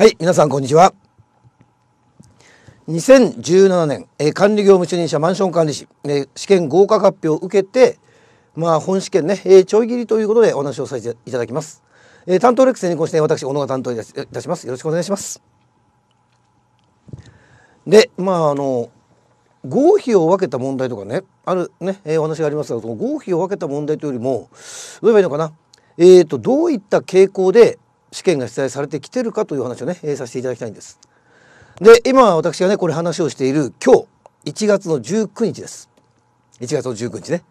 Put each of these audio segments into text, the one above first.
はい、皆さんこんにちは。2017年、えー、管理業務主任者マンション管理士、えー、試験合格発表を受けて、まあ、本試験ね、えー、ちょい切りということでお話をさせていただきます。えー、担当レクセにご指定私、小野が担当いたします。よろしくお願いします。で、まあ、あの、合否を分けた問題とかね、あるね、えー、お話がありますが、その合否を分けた問題というよりも、どういえばいいのかな、えっ、ー、と、どういった傾向で試験が出題されてきてるかという話をね、えー、させていただきたいんです。で今私がねこれ話をしている今日1月の19日です。1月の19日ね。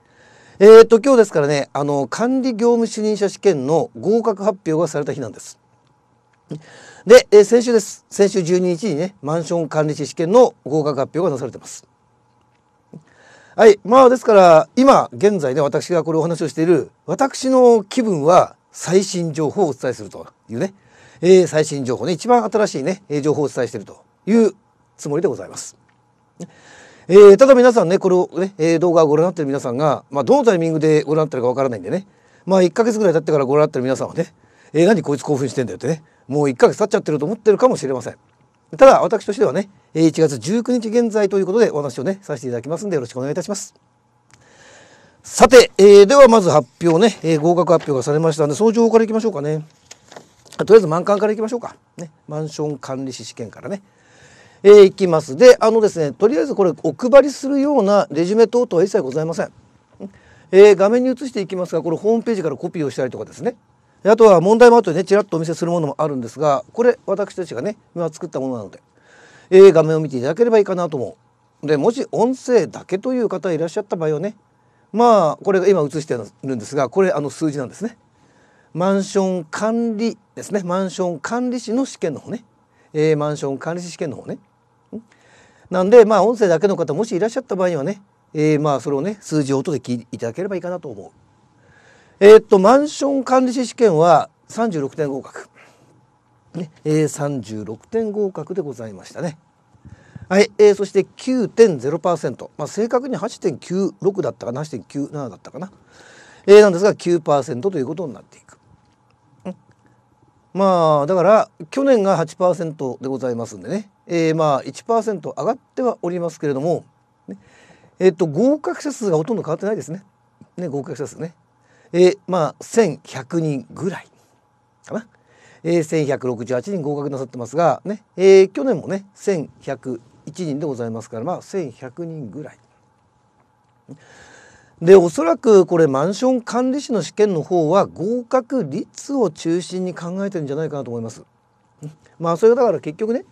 えー、っと今日ですからねあの管理業務主任者試験の合格発表がされた日なんです。で、えー、先週です先週12日にねマンション管理士試験の合格発表がなされてます。はいまあですから今現在ね私がこれお話をしている私の気分は最新情報をお伝えするというね、えー、最新情報ね一番新しいね情報をお伝えしているというつもりでございます。えー、ただ皆さんねこれをね、えー、動画をご覧になってる皆さんが、まあ、どのタイミングでご覧になってるかわからないんでねまあ1か月ぐらい経ってからご覧になってる皆さんはね「えー、何こいつ興奮してんだよ」ってねもう1か月経っちゃってると思ってるかもしれません。ただ私としてはね1月19日現在ということでお話をねさせていただきますんでよろしくお願いいたします。さて、えー、ではまず発表ね、えー、合格発表がされましたのでその情報からいきましょうかねとりあえず満館からいきましょうか、ね、マンション管理士試験からねえー、いきますであのですねとりあえずこれお配りするようなレジュメ等々は一切ございません、えー、画面に移していきますがこれホームページからコピーをしたりとかですねあとは問題もあとでねちらっとお見せするものもあるんですがこれ私たちがね今作ったものなので、えー、画面を見ていただければいいかなと思うでもし音声だけという方いらっしゃった場合はねまあこれが今映してるんですがこれあの数字なんですね。マンション管理ですねマンション管理士の試験の方ね、えー、マンション管理士試験の方ね。なんでまあ音声だけの方もしいらっしゃった場合にはね、えー、まあそれをね数字を音で聞いていただければいいかなと思う。えー、っとマンション管理士試験は36点合格、ねえー、36点合格でございましたね。はい、えー、そして9.0%、まあ、正確に8.96だったかな8.97だったかな、えー、なんですが9%ということになっていく。まあだから去年が8%でございますんでね、えー、まあ1%上がってはおりますけれども、ね、えっ、ー、と合格者数がほとんど変わってないですね。ね合格者数ね。えー、まあ1100人ぐらいかな。えー、1168人合格なさってますがね、えー、去年もね1 1人でございますからまあ1,100人ぐらい。でおそらくこれマンション管理士の試験の方は合格率を中心に考えてるんじゃないかなと思います。まあそれがだから結局ね、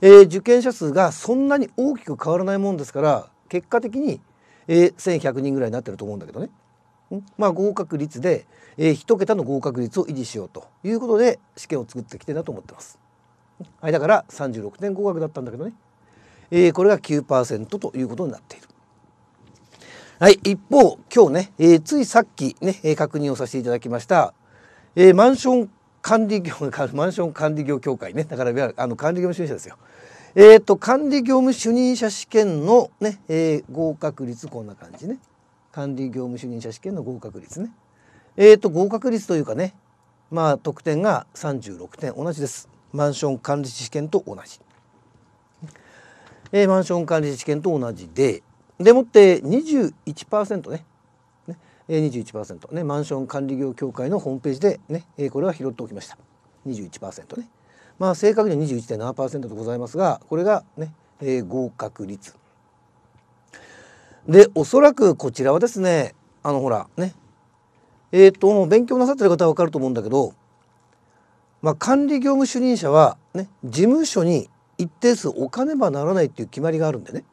えー、受験者数がそんなに大きく変わらないもんですから結果的に、えー、1,100人ぐらいになってると思うんだけどね。まあ合格率で、えー、1桁の合格率を維持しようということで試験を作ってきてるなと思ってます。はい、だから36点合格だったんだけどね。えー、これが9%ということになっている。はい、一方今日ね、えー、ついさっきね確認をさせていただきました、えー、マンション管理業 マンション管理業協会ねだからあの管理業務主任者ですよ。えっ、ー、と管理業務主任者試験のね、えー、合格率こんな感じね管理業務主任者試験の合格率ね。えっ、ー、と合格率というかねまあ得点が36点同じです。マンション管理試験と同じ。えー、マンション管理士試験と同じででもって21%ねね、えー、21%ねマンション管理業協会のホームページでね、えー、これは拾っておきました21%ねまあ正確には21.7%でございますがこれがね、えー、合格率でおそらくこちらはですねあのほらねえっ、ー、と勉強なさってる方は分かると思うんだけど、まあ、管理業務主任者は、ね、事務所に一定数置かねばならないっていう決まりがあるんでね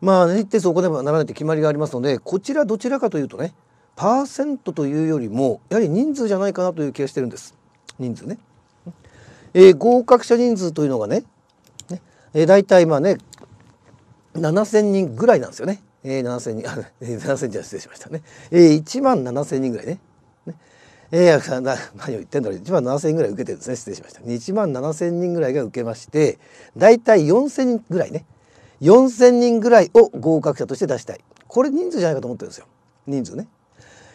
まあ一定数置かねばならないって決まりがありますのでこちらどちらかというとねパーセントというよりもやはり人数じゃないかなという気がしてるんです人数ね。えー、合格者人数というのがねね、えー、大体まあね7,000人ぐらいなんですよね。えー、7,000人あ7,000人ゃ失礼しましたね。えー、1万7,000人ぐらいね。えー、何を言ってんだろう1万7,000人ぐらい受けてるんですね失礼しました1万7,000人ぐらいが受けまして大体4,000人ぐらいね4,000人ぐらいを合格者として出したいこれ人数じゃないかと思ってるんですよ人数ね。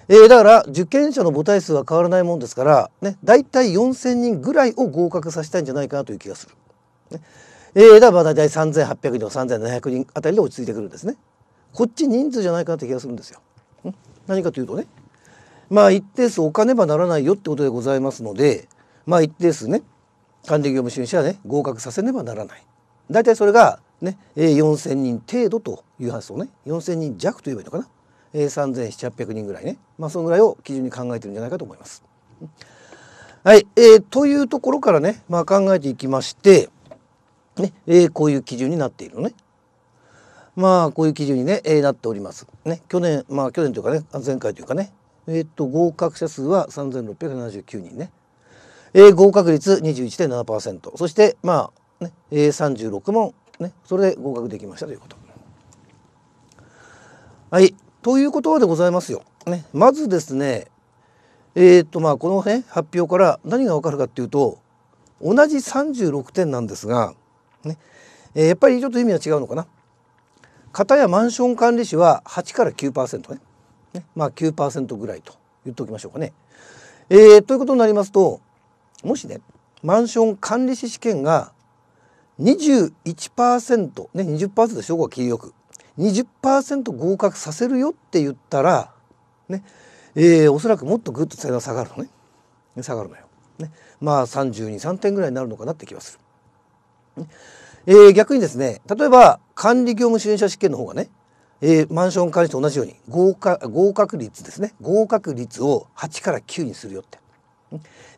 えー、だから受験者の母体数は変わらないもんですからね大体4,000人ぐらいを合格させたいんじゃないかなという気がする。ねえー、だからまあ大体3,800人3,700人あたりで落ち着いてくるんですね。こっち人数じゃないかなという気がするんですよ。何かというとねまあ一定数置かねばならないよってことでございますのでまあ一定数ね管理業務主任者はね合格させねばならない。大体それがね4,000人程度という発想ね4,000人弱と言えばいいのかな3,700800人ぐらいねまあそのぐらいを基準に考えてるんじゃないかと思います。はい、えー、というところからね、まあ、考えていきまして、ねえー、こういう基準になっているのね。まあこういう基準にね、ねえー、なっております。ね、去年まあ去年というかね前回というかねえっと合格者数は3679人ね、えー、合格率21.7%そしてまあね、えー、36問ねそれで合格できましたということ。はいということでございますよ。ね、まずですねえー、っとまあこの、辺発表から何がわかるかっていうと同じ36点なんですが、ねえー、やっぱりちょっと意味は違うのかな。片やマンション管理士は8から9%ね。まあ9%ぐらいと言っておきましょうかね。えー、ということになりますともしねマンション管理士試験が21%ね20%でしょこれ切りよく20%合格させるよって言ったらねえー、おそらくもっとぐっと値段下がるのね下がるのよ。ね、まあ323点ぐらいになるのかなって気がする。えー、逆にですね例えば管理業務支援者試験の方がねえー、マンション管理と同じように合格合格率ですね合格率を8から9にするよって、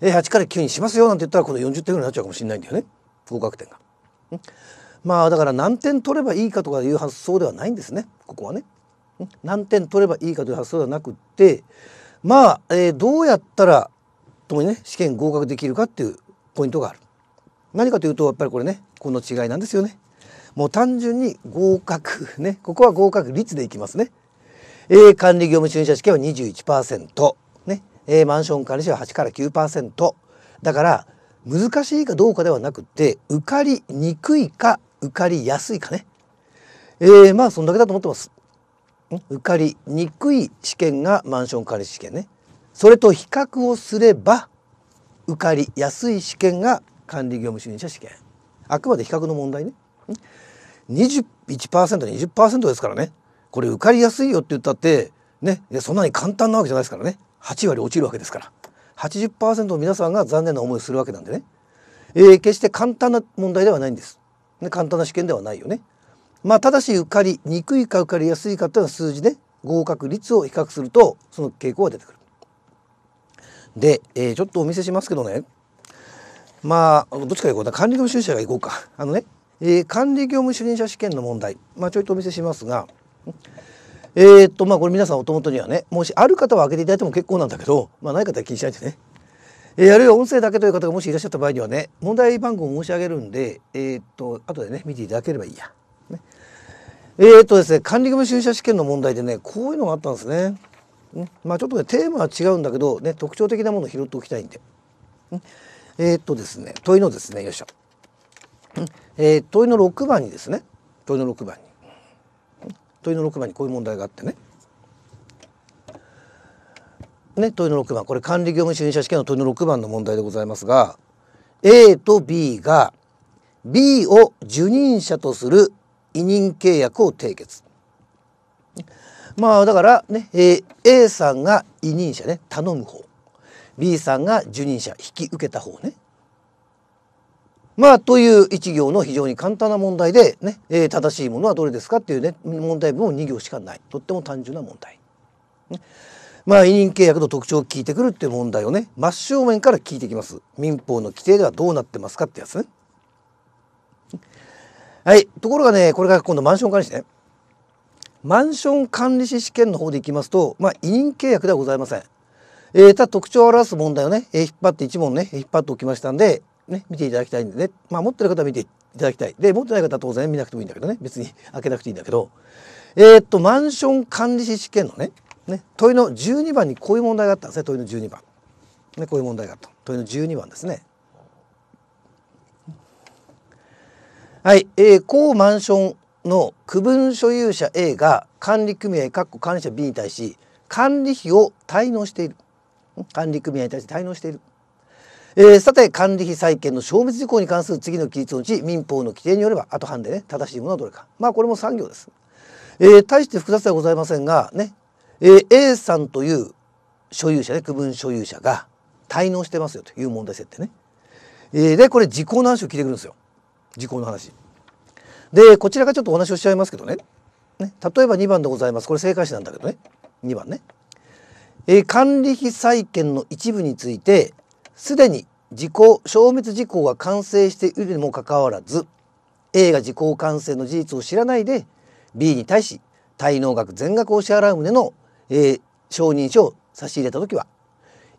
えー、8から9にしますよなんて言ったらこの40点ぐらいになっちゃうかもしれないんだよね合格点が。まあだから何点取ればいいかとかいう発想ではないんですねここはね。何点取ればいいかという発想ではなくってまあ、えー、どうやったらともにね試験合格できるかっていうポイントがある。何かというとやっぱりこれねこの違いなんですよね。もう単純に合格ねここは合格率でいきますね、えー、管理業務駐車試験は21%ね、えー、マンション管理士は8から9%だから難しいかどうかではなくて受かりにくいか受かりやすいかねえー、まあそんだけだと思ってます受かりにくい試験がマンション管理試験ねそれと比較をすれば受かりやすい試験が管理業務主任者試験あくまで比較の問題ね 21%20% ですからねこれ受かりやすいよって言ったってねそんなに簡単なわけじゃないですからね8割落ちるわけですから80%の皆さんが残念な思いをするわけなんでね、えー、決して簡単な問題ではないんです、ね、簡単な試験ではないよねまあただし受かりにくいか受かりやすいかっていうのは数字で合格率を比較するとその傾向が出てくるで、えー、ちょっとお見せしますけどねまあどっちか行こうな管理学習者が行こうかあのねえー、管理業務主任者試験の問題、まあ、ちょいとお見せしますがえー、っとまあこれ皆さんお手元にはねもしある方は開けていただいても結構なんだけど、まあ、ない方は気にしないでね、えー、あるいは音声だけという方がもしいらっしゃった場合にはね問題番号を申し上げるんでえー、っと後でね見ていただければいいや。ね、えー、っとですね管理業務主任者試験の問題でねこういうのがあったんですね。まあちょっとねテーマは違うんだけどね特徴的なものを拾っておきたいんで。えっとですね問いのですねよいしょ。えー、問いの6番にですね問いの6番に問いの6番にこういう問題があってねね問いの6番これ管理業務主任者試験の問いの6番の問題でございますが A と B が B を受任者とする委任契約を締結。まあだからね、え A さんが委任者ね頼む方 B さんが受任者引き受けた方ねまあという一行の非常に簡単な問題でね、えー、正しいものはどれですかっていうね問題文を2行しかないとっても単純な問題。ね、まあ委任契約の特徴を聞いてくるっていう問題をね真正面から聞いてきます。民法の規定ではどうなってますかってやつね。はいところがねこれが今度マンション管理士ね。マンション管理士試験の方でいきますと、まあ、委任契約ではございません。えー、ただ特徴を表す問題をね、えー、引っ張って1問ね、引っ張っておきましたんで、ね、見ていただきたいんでね、まあ、持ってる方は見ていただきたいで持ってない方は当然見なくてもいいんだけどね別に開けなくていいんだけどえー、っとマンション管理士試験のねね問いの12番にこういう問題があったんですね問いの12番、ね、こういう問題があった問いの12番ですねはい、えー、高マンションの区分所有者 A が管理組合管理者 B に対し管理費を滞納している管理組合に対して滞納しているえー、さて管理費債権の消滅事項に関する次の規律のうち民法の規定によれば後半でね正しいものはどれかまあこれも産業です。えー、大して複雑ではございませんがね、えー、A さんという所有者ね区分所有者が滞納してますよという問題設定ね。えー、でこれ時効の話を聞いてくるんですよ時効の話。でこちらがちょっとお話をしちゃいますけどねね例えば2番でございますこれ正解詞なんだけどね2番ね。えー、管理費債権の一部についてすでに時効消滅時効が完成しているにもかかわらず A が時効完成の事実を知らないで B に対し滞納額全額を支払う旨の、A、承認書を差し入れた時は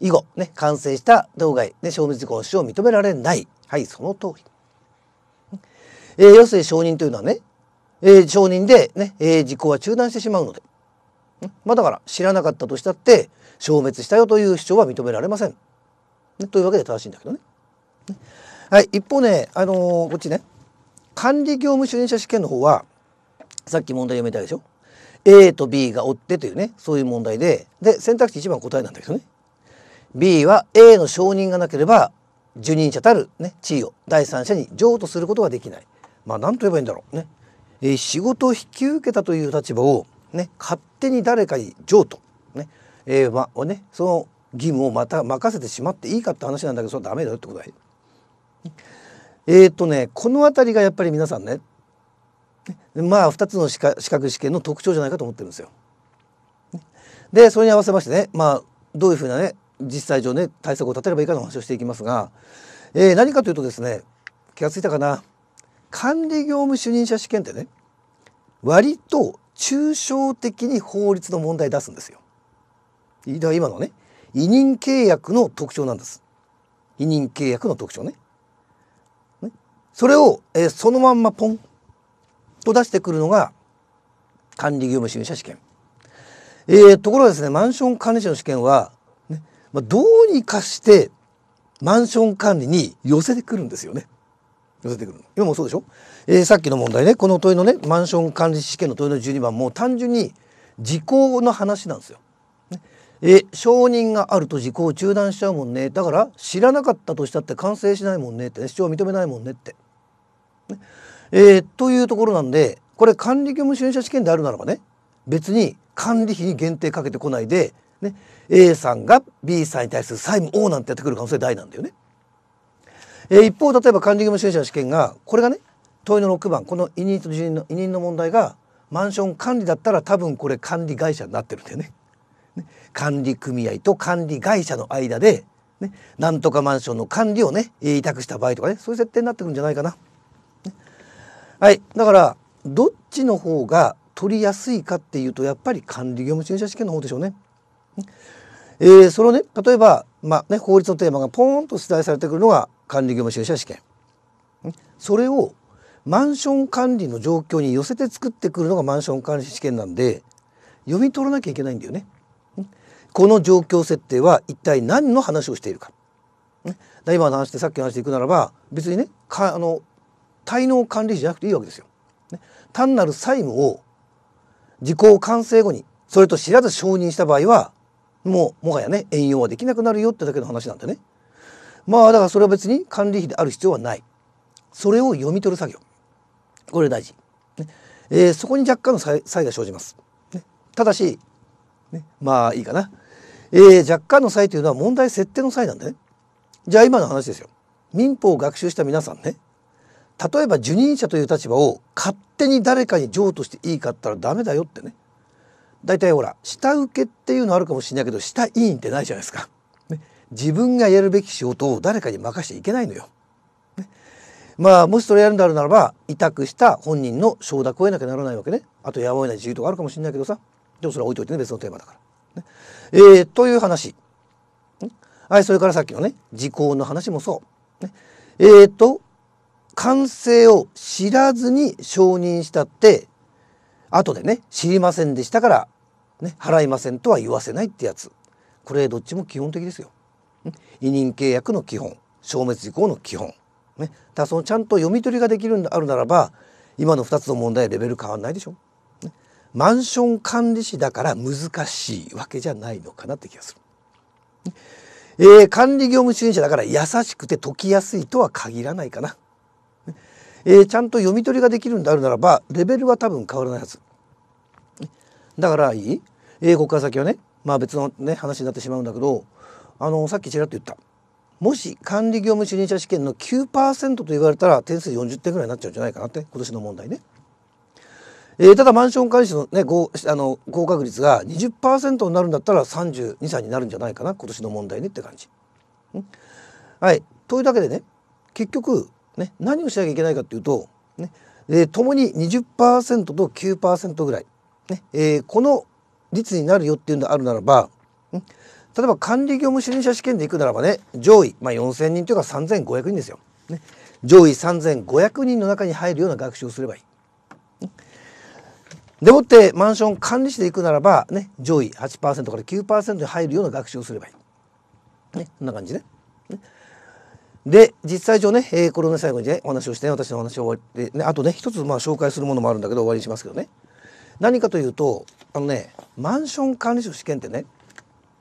以後ね完成した動画で消滅事項の主張を認められないはいその通り、えー、要するに承認というのはね、えー、承認でね、えー、時効は中断してしまうので、まあ、だから知らなかったとしたって消滅したよという主張は認められませんね、というわけで正しいんだけどね。ねはい、一方ね、あのー、こっちね管理業務主任者試験の方はさっき問題読めたでしょ A と B が追ってというねそういう問題でで選択肢1番答えなんだけどね B は A の承認がなければ受任者たる、ね、地位を第三者に譲渡することができない。まあ何と言えばいいんだろうね。えー、仕事を引き受けたという立場を、ね、勝手に誰かに譲渡、ねえーまあね、その義務をまた任せてしまっていいかって話なんだけどそれはダメだよってことだよ。えっ、ー、とねこの辺りがやっぱり皆さんねまあ2つの資格試験の特徴じゃないかと思ってるんですよ。でそれに合わせましてねまあどういうふうなね実際上ね対策を立てればいいかの話をしていきますが、えー、何かというとですね気が付いたかな管理業務主任者試験ってね割と抽象的に法律の問題出すんですよ。今のね委任契約の特徴なんです。委任契約の特徴ね。ねそれを、えー、そのまんまポンと出してくるのが管理業務主義者試験。えー、ところがですねマンション管理者の試験は、ねまあ、どうにかしてマンション管理に寄せてくるんですよね。寄せてくる今もそうでしょ、えー、さっきの問題ねこの問いのねマンション管理試験の問いの12番も単純に時効の話なんですよ。え承認があると時効を中断しちゃうもんねだから知らなかったとしたって完成しないもんねって、ね、主張を認めないもんねって。ねえー、というところなんでこれ管理業務主任者試験であるならばね別に管理費に限定かけてこないで、ね、A さんが B さんに対する債務 O なんてやってくる可能性大なんだよね。えー、一方例えば管理業務主任者試験がこれがね問いの6番この委任と任の委任の問題がマンション管理だったら多分これ管理会社になってるんだよね。ね、管理組合と管理会社の間で、ね、なんとかマンションの管理をね委託した場合とかねそういう設定になってくるんじゃないかな。ね、はいだからどっちの方が取りやすいかっていうとやっぱり管理業務駐車試験の方でしょうね。えー、それをね例えば、まあね、法律のテーマがポーンと出題されてくるのが管理業務駐車試験。それをマンション管理の状況に寄せて作ってくるのがマンション管理試験なんで読み取らなきゃいけないんだよね。この状況設定は一体何の話をしているか。ね、だ今の話でさっきの話でいくならば別にねかあの滞納管理費じゃなくていいわけですよ。ね、単なる債務を時効完成後にそれと知らず承認した場合はもうもはやね援用はできなくなるよってだけの話なんでねまあだからそれは別に管理費である必要はないそれを読み取る作業これ大事、ねえー、そこに若干の差異が生じます、ね、ただし、ね、まあいいかなえー、若干の際というのは問題設定の際なんでねじゃあ今の話ですよ民法を学習した皆さんね例えば受任者という立場を勝手に誰かに譲渡していいかったらダメだよってね大体ほら下請けっていうのあるかもしれないけど下委員ってないじゃないですか、ね、自分がやるべき仕事を誰かに任せていけないのよ、ね、まあもしそれやるんだろうならば委託した本人の承諾を得なきゃならないわけねあとやむを得ない自由とかあるかもしれないけどさでもそれは置いといてね別のテーマだからえー、という話。はい、それからさっきのね、時効の話もそう。ね、えー、と、完成を知らずに承認したって、後でね、知りませんでしたから、ね、払いませんとは言わせないってやつ。これどっちも基本的ですよ。委任契約の基本、消滅時効の基本。ね、だそのちゃんと読み取りができるんであるならば、今の2つの問題レベル変わんないでしょ。マンション管理士だから難しいわけじゃないのかなって気がする。えー、管理業務主任者だから優しくて解きやすいとは限らないかな。えー、ちゃんと読み取りができるんであるならばレベルは多分変わらないはず。だからいい、えー、ここから先はねまあ別のね話になってしまうんだけどあのさっきちらっと言ったもし管理業務主任者試験の9%と言われたら点数40点ぐらいになっちゃうんじゃないかなって今年の問題ね。えー、ただマンション管理の,、ね、合あの合格率が20%になるんだったら32歳になるんじゃないかな今年の問題ねって感じ。はい、というだけでね結局、ね、何をしなきゃいけないかっていうと、ねえー、共に20%と9%ぐらい、ねえー、この率になるよっていうのがあるならば、例えば管理業務主任者試験で行くならばね上位、まあ、4,000人というか3,500人ですよ。ね、上位3,500人の中に入るような学習をすればいい。でもってマンション管理していくならば、ね、上位8%から9%に入るような学習をすればいい。ね、こんな感じね。ねで実際上ね、えー、これをね最後にねお話をして、ね、私の話を終わって、ね、あとね一つまあ紹介するものもあるんだけど終わりにしますけどね何かというとあのねマンション管理士試験ってね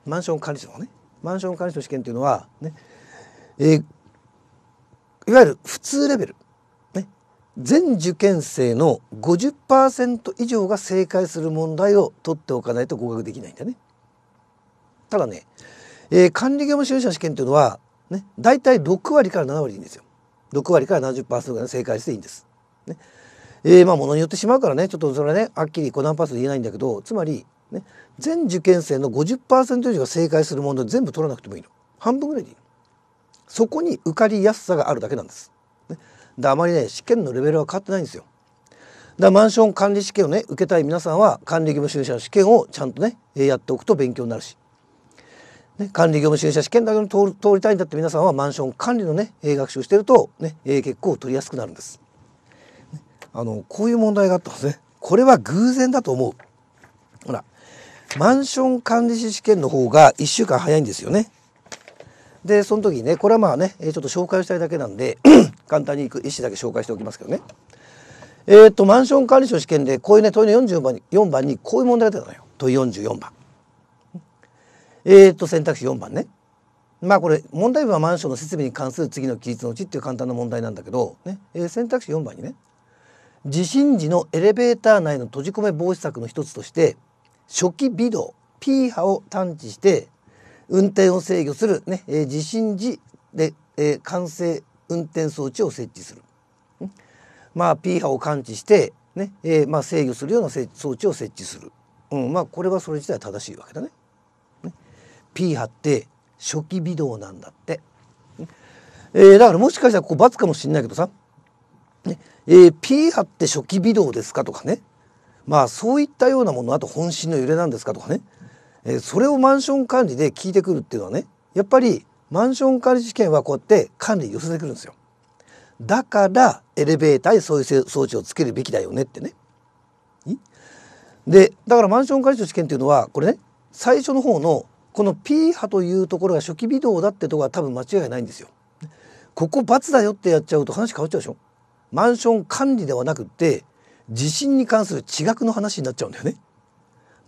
マンション管理士のねマンション管理士試験っていうのはね、えー、いわゆる普通レベル全受験生の50%以上が正解する問題を取っておかないと合格できないんだね。ただね、えー、管理業務修者試験というのは、ね、大体6割から7割いいんですよ。6割から70%ぐらい正解していいんです。ねえー、まあものによってしまうからねちょっとそれはねはっきりこ何パーセント言えないんだけどつまり、ね、全受験生の50%以上が正解する問題全部取らなくてもいいの。半分ぐらいでいいの。そこに受かりやすさがあるだけなんです。であまりね試験のレベルは変わってないんですよ。だマンション管理試験をね受けたい皆さんは管理業務主義者の試験をちゃんとねやっておくと勉強になるし、ね、管理業務主義者試験だけの通りたいんだって皆さんはマンション管理のね学習してるとね結構取りやすくなるんです。あのこういう問題があったんですね。これは偶然だと思う。ほらマンション管理士試験の方が1週間早いんですよね。でその時にねこれはまあねちょっと紹介したいだけなんで 簡単にいく一紙だけ紹介しておきますけどねえー、っとマンション管理士の試験でこういうね問いの44番に番にこういう問題が出たのよ問い44番。えー、っと選択肢4番ね。まあこれ問題文はマンションの設備に関する次の記述のうちっていう簡単な問題なんだけど、ねえー、選択肢4番にね地震時のエレベーター内の閉じ込め防止策の一つとして初期微動 P 波を探知して運転を制御する、ねえー、地震時で、えー、完成運転装置を設置する。まあ、P 波を感知してね、ねえーまあ、制御するような装置を設置する、うんまあ、これはそれ自体正しいわけだね。ね P 波って初期微動なんだって、ね、えー、だからもしかしたらここ罰かもしれないけどさ、ねえー、P 波って初期微動ですかとかねまあそういったようなものあと本心の揺れなんですかとかねえそれをマンション管理で聞いてくるっていうのはねやっぱりマンション管理試験はこうやって管理寄せてくるんですよ。だからエレベーターにそういう装置をつけるべきだよねってね。でだからマンション管理庁試験っていうのはこれね最初の方のこの P 波というところが初期微動だってところは多分間違いないんですよ。ここ罰だよってやっちゃうと話変わっちゃうでしょ。マンション管理ではなくって地震に関する地学の話になっちゃうんだよね。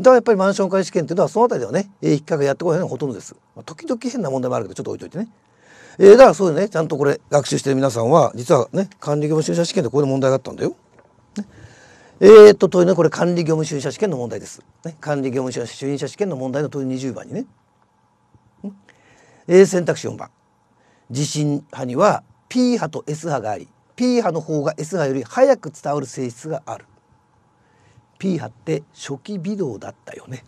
だからやっぱりマンション買い試験っていうのはその辺りではね、えー、引っかけやってこないのがほとんどです。まあ、時々変な問題もあるけどちょっと置いといてね。えー、だからそういうねちゃんとこれ学習してる皆さんは実はね管理業務修者試験でここで問題があったんだよ。ね、えー、っと問いねこれ管理業務修者試験の問題です。ね、管理業務主任者試験の問題の問い20番にね。え選択肢4番地震波には P 波と S 波があり P 波の方が S 波より早く伝わる性質がある。P 波って初期微動だったよね。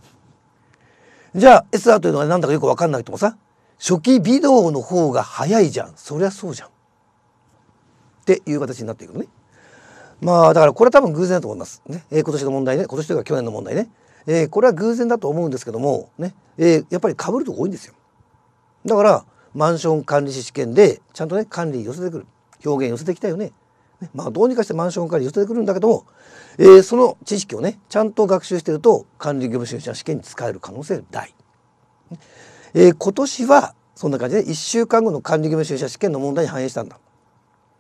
じゃあ SR というのは何だかよく分かんなくてもさ初期微動の方が早いじゃんそりゃそうじゃん。っていう形になっていくのね。まあだからこれは多分偶然だと思いますね。えー、今年の問題ね今年というか去年の問題ね。えー、これは偶然だと思うんですけどもね、えー、やっぱり被るとこ多いんですよ。だからマンション管理士試験でちゃんとね管理寄せてくる表現寄せてきたよね。まあ、どうにかしてマンションから寄せてくるんだけども、えー、その知識をねちゃんと学習してると管理業務主者試験に使える可能性大。えー、今年はそんな感じで1週間後の管理業務主者試験の問題に反映したんだ。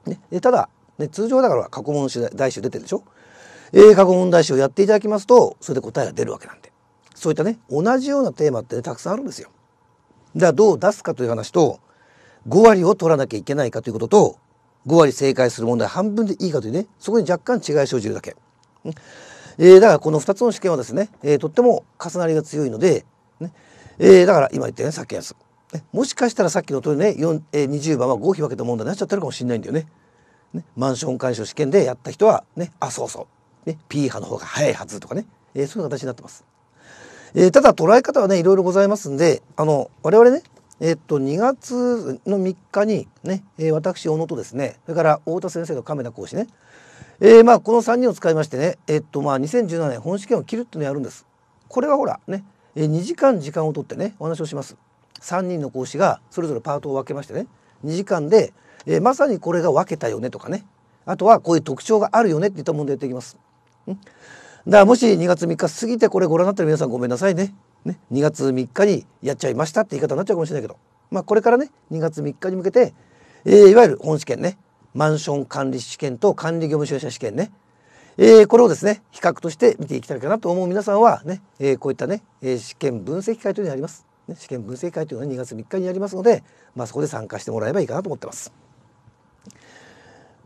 ね、ただ、ね、通常だから過去問題集出てるでしょ、えー、過去問題集をやっていただきますとそれで答えが出るわけなんでそういったね同じようなテーマって、ね、たくさんあるんですよ。じゃあどう出すかという話と5割を取らなきゃいけないかということと5割正解する問題半分でいいかというねそこに若干違い生じるだけ、えー、だからこの2つの試験はですね、えー、とっても重なりが強いので、ねえー、だから今言ったねさっきのやつ、ね、もしかしたらさっきの通りね、えー、20番は合否分けた問題になっちゃってるかもしれないんだよね。ねマンション鑑賞試験でやった人はねあそうそう、ね、P 波の方が早いはずとかね、えー、そういう形になってます。えー、ただ捉え方はねいろいろございますんであの我々ねえっと、2月の3日にね、私、小野とですね、それから太田先生と亀田講師ね、えー、まあ、この3人を使いましてね、えっと、まあ、2017年本試験を切るっていうのをやるんです。これはほら、ね、2時間時間をとってね、お話をします。3人の講師がそれぞれパートを分けましてね、2時間で、えー、まさにこれが分けたよねとかね、あとはこういう特徴があるよねっていった問題やっていきます。んだからもし2月3日過ぎてこれご覧になってる皆さんごめんなさいね。ね、2月3日にやっちゃいましたって言い方になっちゃうかもしれないけど、まあ、これからね2月3日に向けて、えー、いわゆる本試験ねマンション管理試験と管理業務収支者試験ね、えー、これをですね比較として見ていきたいかなと思う皆さんはね、えー、こういったね、えー、試験分析会というのがあります、ね、試験分析会というの2月3日にやりますので、まあ、そこで参加してもらえばいいかなと思ってます。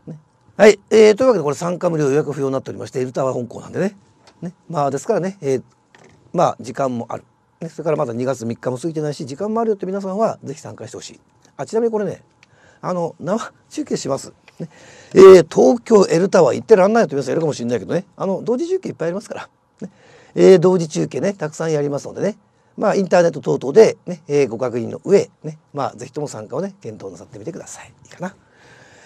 ね、はい、えー、というわけでこれ参加無料予約不要になっておりましてルタワー本校なんでねねまあですからね、えー、まあ時間もある、ね、それからまだ2月3日も過ぎてないし時間もあるよって皆さんは是非参加してほしいあちなみにこれねあの生中継します、ねえー、東京エルタワー行ってらんないよって皆さんいるかもしれないけどねあの同時中継いっぱいありますからね、えー、同時中継ねたくさんやりますのでねまあインターネット等々でね、えー、ご確認の上ねまあ是非とも参加をね検討なさってみてくださいいいかな、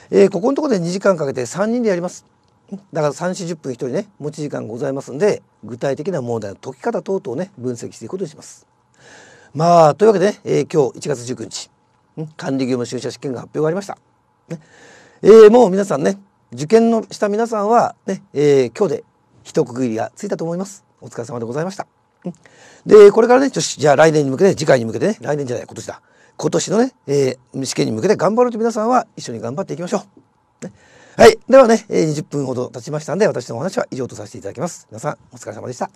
えここのとこで2時間かけて3人でやりますだから3、40分1人ね持ち時間ございますんで具体的な問題の解き方等々ね分析していくことにします。まあというわけでね、えー、今日1月19日管理業務就職試験が発表がありました。ねえー、もう皆さんね受験のした皆さんはね、えー、今日で一区切りがついたと思います。お疲れ様でございました。でこれからねじゃあ来年に向けて次回に向けてね来年じゃない今年だ今年のね、えー、試験に向けて頑張ろうと皆さんは一緒に頑張っていきましょう。ねはい。ではね、20分ほど経ちましたんで、私のお話は以上とさせていただきます。皆さん、お疲れ様でした。